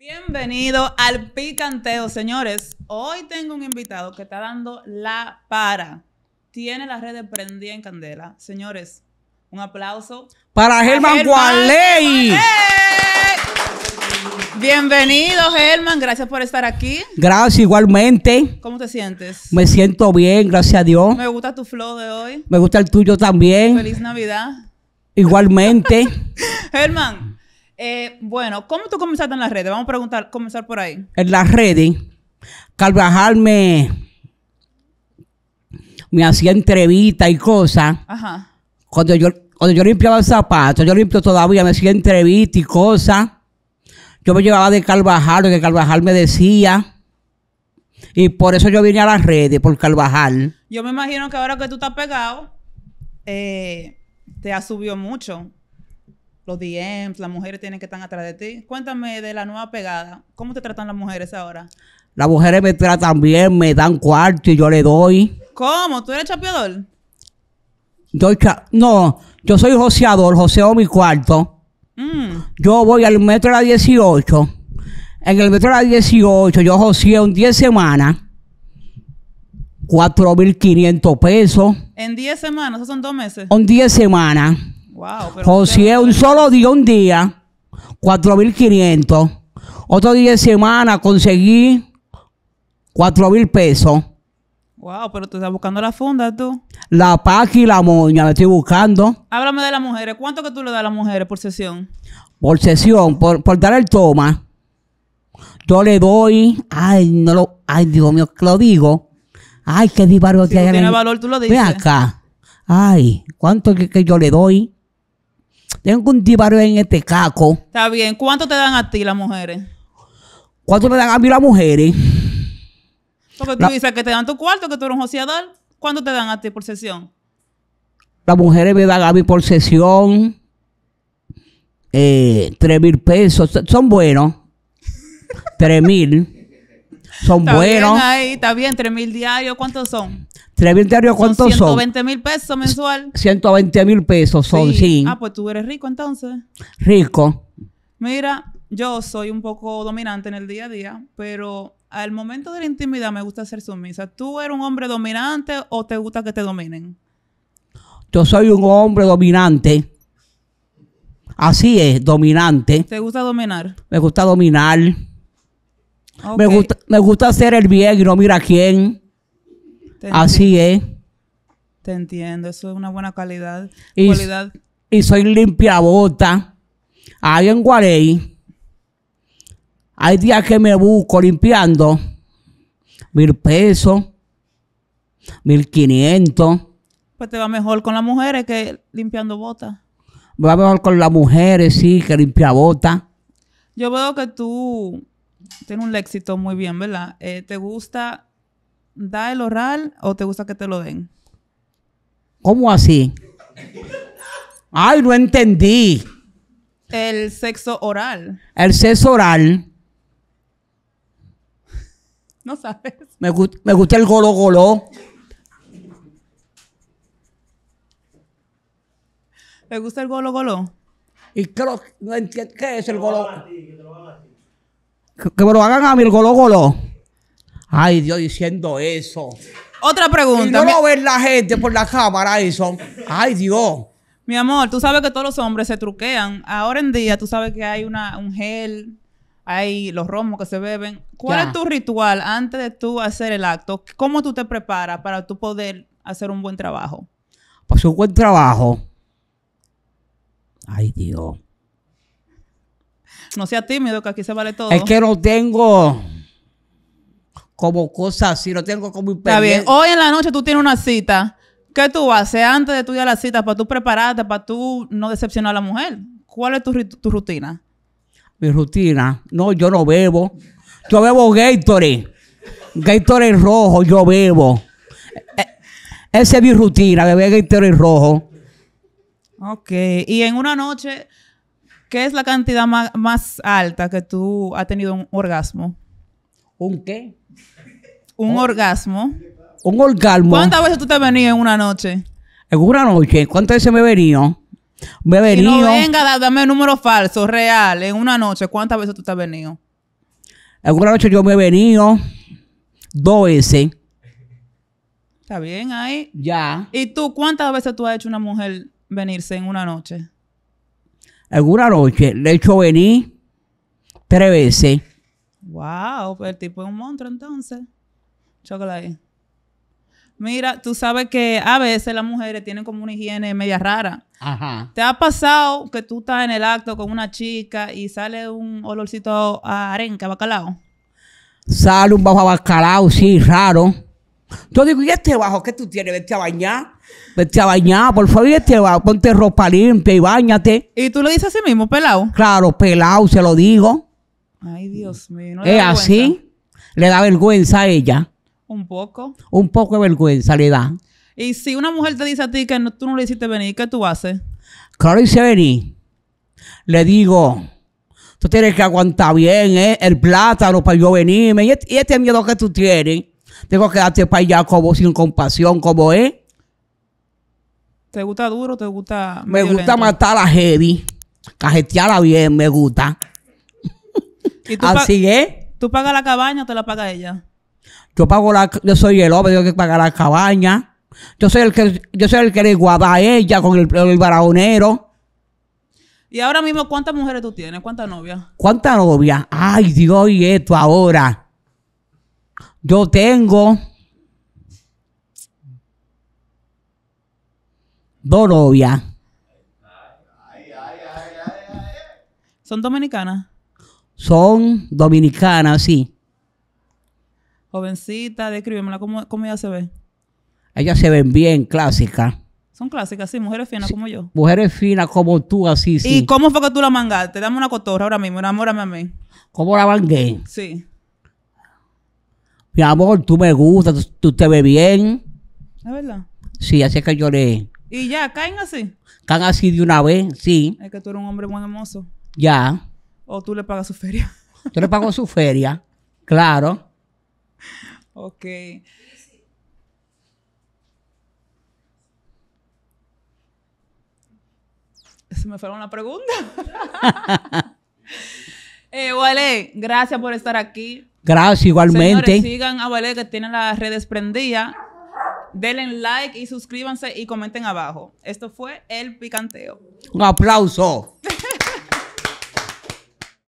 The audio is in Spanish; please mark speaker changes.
Speaker 1: Bienvenido al picanteo, señores. Hoy tengo un invitado que está dando la para. Tiene red de prendida en candela. Señores, un aplauso
Speaker 2: para Germán Gualey.
Speaker 1: Bienvenido, Germán. Gracias por estar aquí.
Speaker 2: Gracias, igualmente. ¿Cómo te sientes? Me siento bien, gracias a Dios. Me
Speaker 1: gusta tu flow de hoy.
Speaker 2: Me gusta el tuyo también. Feliz Navidad. Igualmente.
Speaker 1: Germán, eh, bueno, ¿cómo tú comenzaste en las redes? Vamos a preguntar, comenzar por ahí.
Speaker 2: En las redes, Carvajal me, me hacía entrevistas y cosas. Ajá. Cuando yo, cuando yo limpiaba zapatos, yo limpio todavía, me hacía entrevistas y cosas. Yo me llevaba de Carvajal, lo que Carvajal me decía. Y por eso yo vine a las redes, por Carvajal.
Speaker 1: Yo me imagino que ahora que tú estás pegado, eh, te ha subido mucho los DMs, las mujeres tienen que estar atrás de ti. Cuéntame de la nueva pegada. ¿Cómo te tratan las mujeres ahora?
Speaker 2: Las mujeres me tratan bien, me dan cuarto y yo le doy.
Speaker 1: ¿Cómo? ¿Tú eres chapeador?
Speaker 2: no, yo soy joseador, joseo mi cuarto. Mm. Yo voy al metro a las 18. En el metro a las 18 yo joseo en 10 semanas. 4.500 pesos.
Speaker 1: ¿En 10 semanas? ¿Esos son dos meses? En
Speaker 2: 10 semanas. Wow, o si un solo día, un día, 4.500. Otro día de semana conseguí 4.000 pesos.
Speaker 1: Wow, pero tú estás buscando la funda, tú.
Speaker 2: La página y la moña, me estoy buscando.
Speaker 1: Háblame de las mujeres. ¿Cuánto que tú le das a las mujeres por sesión?
Speaker 2: Por sesión, por, dar el toma. Yo le doy, ay, no lo, ay, Dios mío, lo digo. Ay, qué disparo si tiene. Tiene valor, tú lo dices. Ven acá. Ay, ¿cuánto que yo le doy? Tengo un tibaro en este caco.
Speaker 1: Está bien. ¿Cuánto te dan a ti las mujeres?
Speaker 2: ¿Cuánto me dan a mí las mujeres?
Speaker 1: Porque tú dices que te dan tu cuarto, que tú eres un Dar, ¿Cuánto te dan a ti por sesión?
Speaker 2: Las mujeres me dan a mí por sesión eh, tres mil pesos. Son buenos. tres mil son buenos. ahí,
Speaker 1: está bien, 3 mil diarios, ¿cuántos son?
Speaker 2: 3 mil diarios, ¿cuántos son?
Speaker 1: 120 mil pesos mensual.
Speaker 2: 120 mil pesos son, sí. sí. Ah,
Speaker 1: pues tú eres rico entonces.
Speaker 2: Rico.
Speaker 1: Mira, yo soy un poco dominante en el día a día, pero al momento de la intimidad me gusta ser sumisa. ¿Tú eres un hombre dominante o te gusta que te dominen?
Speaker 2: Yo soy un hombre dominante. Así es, dominante.
Speaker 1: ¿Te gusta dominar?
Speaker 2: Me gusta dominar. Me, gusta, hacer el bien y no mira quién. Así es.
Speaker 1: Te entiendo, eso es una buena calidad. Y,
Speaker 2: y soy limpiabota. Ahí en Guarey, hay días que me busco limpiando mil pesos, mil quinientos.
Speaker 1: Pues te va mejor con las mujeres que limpiando botas.
Speaker 2: Me va mejor con las mujeres, sí, que limpia bota
Speaker 1: Yo veo que tú tiene un léxito muy bien, ¿verdad? Eh, ¿Te gusta dar el oral o te gusta que te lo den?
Speaker 2: ¿Cómo así? Ay, no entendí.
Speaker 1: El sexo oral.
Speaker 2: El sexo oral. No sabes. Me, gusta el golo golo. ¿Te gusta el golo golo? Y ¿qué es el golo? Que, me lo hagan a mí el golo golo. Ay, Dios, diciendo eso. Otra pregunta. Y no la gente por la cámara, eso. Ay, Dios. Mi amor, tú
Speaker 1: sabes que todos los hombres se truquean. Ahora en día, tú sabes que hay un gel, hay los romos que se beben. ¿Cuál es tu ritual antes de tú hacer el acto? ¿Cómo tú te preparas para tú poder hacer un buen trabajo?
Speaker 2: Pues un buen trabajo. Ay, Dios.
Speaker 1: No sea tímido, que aquí se vale todo. Es que
Speaker 2: no tengo como cosas así, no tengo como Está bien, hoy
Speaker 1: en la noche tú tienes una cita. ¿Qué tú haces antes de estudiar la cita para tú prepararte, para tú no decepcionar a la mujer? ¿Cuál es tu, tu rutina?
Speaker 2: Mi rutina. No, yo no bebo. Yo bebo Gatorade. Gatorade rojo, yo bebo. E, esa es mi rutina, beber Gatorade rojo.
Speaker 1: Ok. Y en una noche, ¿Qué es la cantidad más, alta que tú has tenido un orgasmo? ¿Un qué? Un oh. orgasmo.
Speaker 2: Un orgasmo. ¿Cuántas
Speaker 1: veces tú te has venido en una noche?
Speaker 2: En una noche, ¿cuántas veces me he venido? Me he venido. Si no
Speaker 1: venga, dame el número falso, real. En una noche, ¿cuántas veces tú te has venido?
Speaker 2: En una noche yo me he venido dos veces.
Speaker 1: Está bien ahí. Ya. ¿Y tú cuántas veces tú has hecho una mujer venirse en una noche?
Speaker 2: alguna noche le he hecho venir tres veces.
Speaker 1: Wow, Pero pues el tipo es un monstruo entonces. Chocolate. Mira, tú sabes que a veces las mujeres tienen como una higiene media rara. Ajá. ¿Te ha pasado que tú estás en el acto con una chica y sale un olorcito a arenca, bacalao?
Speaker 2: Sale un bajo a bacalao, sí, raro. Yo digo, ¿y este bajo que tú tienes? Vete a bañar. Vete a bañar, por favor, este bajo. Ponte ropa limpia y bañate. ¿Y tú lo dices así mismo, pelado? Claro, pelado, se lo digo.
Speaker 1: Ay, Dios mío. es
Speaker 2: así. Le da vergüenza a ella.
Speaker 1: Un poco.
Speaker 2: Un poco de vergüenza le da.
Speaker 1: Y si una mujer te dice a ti que tú no le hiciste venir, ¿qué tú haces?
Speaker 2: Claro, hice venir. Le digo, tú tienes que aguantar bien ¿eh? el plátano para yo venirme. y este, este miedo que tú tienes tengo que darte para allá como sin compasión, como es.
Speaker 1: ¿Te gusta duro te gusta.? Me gusta matar
Speaker 2: a heavy. Cajetearla bien, me gusta. Así es.
Speaker 1: ¿Tú pagas la cabaña o te la paga ella?
Speaker 2: Yo pago la. Yo soy el hombre, que pagar la cabaña. Yo soy el que, yo soy el que le guarda a ella con el, el baraonero.
Speaker 1: Y ahora mismo, ¿cuántas mujeres tú tienes? ¿Cuántas novias?
Speaker 2: ¿Cuántas novias? Ay, Dios, y esto ahora. Yo tengo dos novias.
Speaker 1: ¿Son dominicanas?
Speaker 2: Son dominicanas, sí.
Speaker 1: Jovencita, descríbemela, ¿cómo, cómo ella se ve?
Speaker 2: Ellas se ven bien, clásicas.
Speaker 1: Son clásicas, sí, mujeres finas como yo.
Speaker 2: Mujeres finas como tú, así, sí. ¿Y cómo fue que tú la mangaste? Dame una cotorra ahora mismo, enamórame a mí. ¿Cómo la mangué? Sí mi amor, tú me gustas, tú, te ves bien. ¿Es verdad? Sí, así es que lloré.
Speaker 1: ¿Y ya caen así?
Speaker 2: Caen así de una vez, sí.
Speaker 1: Es que tú eres un hombre muy hermoso. Ya. ¿O tú le pagas su feria?
Speaker 2: yo le pago su feria, claro.
Speaker 1: Ok. Se me fue una pregunta. eh, Wale, gracias por estar aquí.
Speaker 2: Gracias igualmente. Señores,
Speaker 1: sigan a Valeria que tiene las redes prendidas. Denle like y suscríbanse y comenten abajo. Esto fue El Picanteo.
Speaker 2: Un aplauso.